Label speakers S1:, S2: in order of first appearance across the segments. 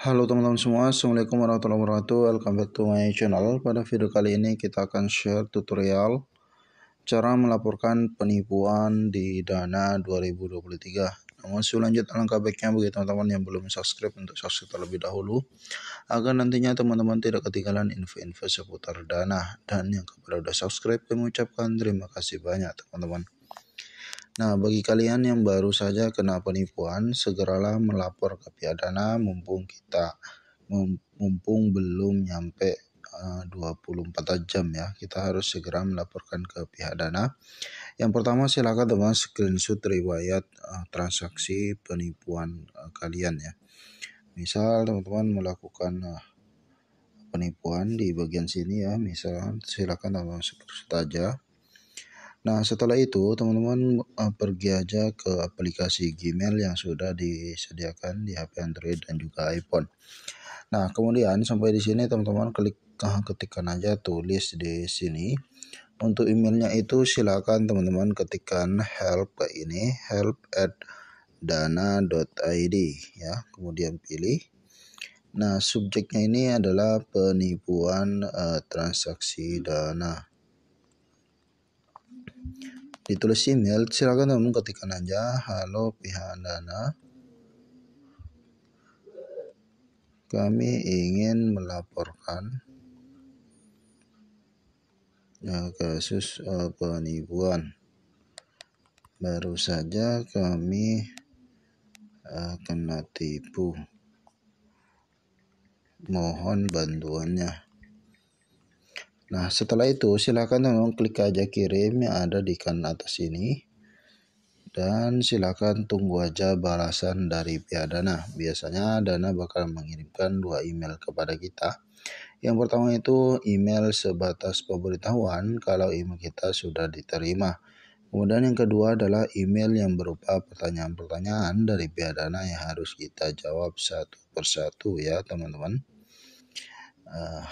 S1: Halo teman-teman semua, Assalamualaikum warahmatullahi wabarakatuh Welcome back to my channel Pada video kali ini kita akan share tutorial Cara melaporkan penipuan di Dana 2023 Namun sebelum lanjut langkah baiknya bagi teman-teman yang belum subscribe Untuk subscribe terlebih dahulu Agar nantinya teman-teman tidak ketinggalan info-info seputar Dana Dan yang kepada sudah subscribe Kami ucapkan terima kasih banyak teman-teman Nah, bagi kalian yang baru saja kena penipuan, segeralah melapor ke pihak dana mumpung kita mumpung belum nyampe 24 eh, jam ya. Kita harus segera melaporkan ke pihak dana. Yang pertama silakan teman screenshot riwayat uh, transaksi penipuan uh, kalian ya. Misal teman-teman melakukan uh, penipuan di bagian sini ya, misal silakan teman-teman screenshot aja. Nah, setelah itu teman-teman eh, pergi aja ke aplikasi Gmail yang sudah disediakan di HP Android dan juga iPhone. Nah, kemudian sampai di sini teman-teman klik eh, ketikkan aja tulis di sini. Untuk emailnya itu silakan teman-teman ketikkan help ke ini help at dana.id ya. Kemudian pilih Nah, subjeknya ini adalah penipuan uh, transaksi dana ditulis email, ya, silakan kamu ketikkan aja halo pihak Dana. Kami ingin melaporkan nah, kasus uh, penipuan. Baru saja kami uh, kena tipu. Mohon bantuannya. Nah, setelah itu silakan teman-teman klik aja kirim yang ada di kanan atas ini. Dan silakan tunggu aja balasan dari pihak Dana. Biasanya Dana bakal mengirimkan dua email kepada kita. Yang pertama itu email sebatas pemberitahuan kalau email kita sudah diterima. Kemudian yang kedua adalah email yang berupa pertanyaan-pertanyaan dari pihak Dana yang harus kita jawab satu persatu ya teman-teman. Uh,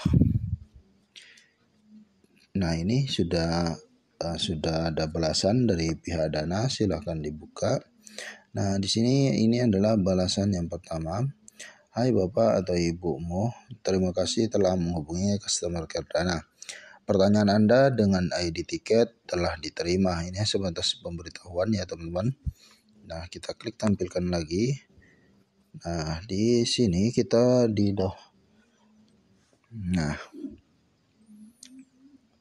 S1: Nah ini sudah uh, sudah ada balasan dari pihak dana silahkan dibuka. Nah di sini ini adalah balasan yang pertama. Hai Bapak atau Ibumu, terima kasih telah menghubungi customer care dana. Pertanyaan Anda dengan ID tiket telah diterima. Ini sebatas pemberitahuan ya teman-teman. Nah, kita klik tampilkan lagi. Nah, di sini kita di doh. Nah,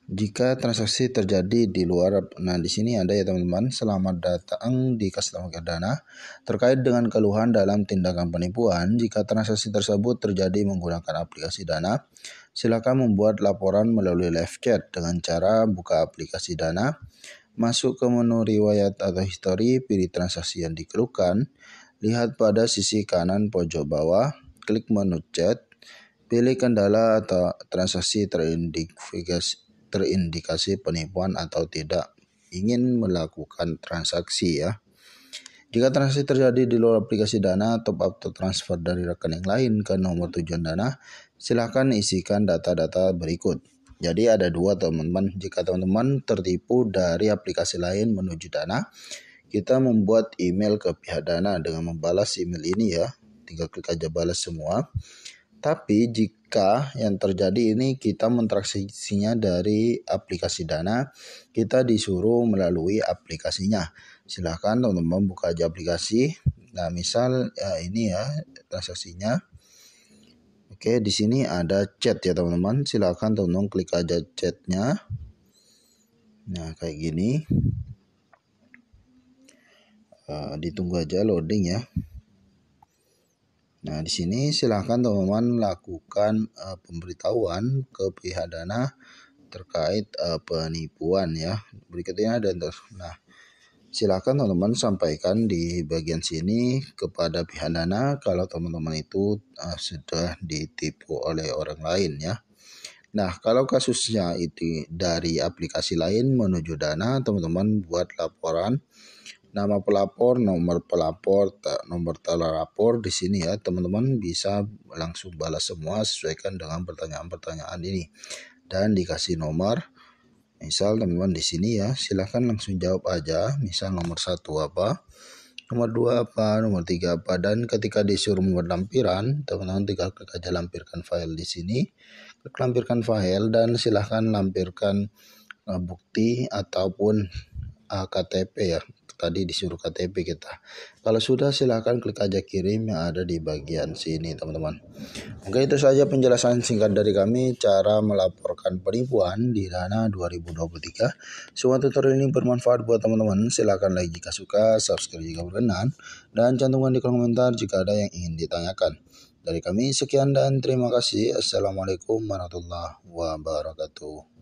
S1: jika transaksi terjadi di luar nah di sini ada ya teman-teman selamat datang di customer Dana terkait dengan keluhan dalam tindakan penipuan jika transaksi tersebut terjadi menggunakan aplikasi Dana silakan membuat laporan melalui live chat dengan cara buka aplikasi Dana masuk ke menu riwayat atau history pilih transaksi yang dikeluhkan lihat pada sisi kanan pojok bawah klik menu chat pilih kendala atau transaksi terindikasi terindikasi penipuan atau tidak ingin melakukan transaksi ya. Jika transaksi terjadi di luar aplikasi Dana, top up atau transfer dari rekening lain ke nomor tujuan Dana, silahkan isikan data-data berikut. Jadi ada dua teman-teman. Jika teman-teman tertipu dari aplikasi lain menuju Dana, kita membuat email ke pihak Dana dengan membalas email ini ya. Tinggal klik aja balas semua. Tapi jika jika yang terjadi ini kita mentransaksinya dari aplikasi Dana, kita disuruh melalui aplikasinya. Silahkan teman-teman buka aja aplikasi. Nah, misal ya ini ya transaksinya. Oke, di sini ada chat ya teman-teman. Silahkan teman-teman klik aja chatnya. Nah, kayak gini. Uh, ditunggu aja loading ya. Nah, di sini silahkan teman-teman lakukan uh, eh, pemberitahuan ke pihak dana terkait uh, penipuan ya. Berikutnya ada nah silahkan teman-teman sampaikan di bagian sini kepada pihak dana kalau teman-teman itu uh, sudah ditipu oleh orang lain ya. Nah, kalau kasusnya itu dari aplikasi lain menuju dana, teman-teman buat laporan nama pelapor, nomor pelapor, nomor telapor di sini ya teman-teman bisa langsung balas semua sesuaikan dengan pertanyaan-pertanyaan ini dan dikasih nomor misal teman-teman di sini ya silahkan langsung jawab aja misal nomor satu apa nomor dua apa nomor tiga apa dan ketika disuruh membuat lampiran teman-teman tinggal klik aja lampirkan file di sini klik lampirkan file dan silahkan lampirkan eh, bukti ataupun eh, KTP ya tadi disuruh KTP kita. Kalau sudah silahkan klik aja kirim yang ada di bagian sini teman-teman. Oke itu saja penjelasan singkat dari kami cara melaporkan penipuan di Dana 2023. Semua tutorial ini bermanfaat buat teman-teman. Silahkan like jika suka, subscribe jika berkenan, dan cantumkan di kolom komentar jika ada yang ingin ditanyakan. Dari kami sekian dan terima kasih. Assalamualaikum warahmatullahi wabarakatuh.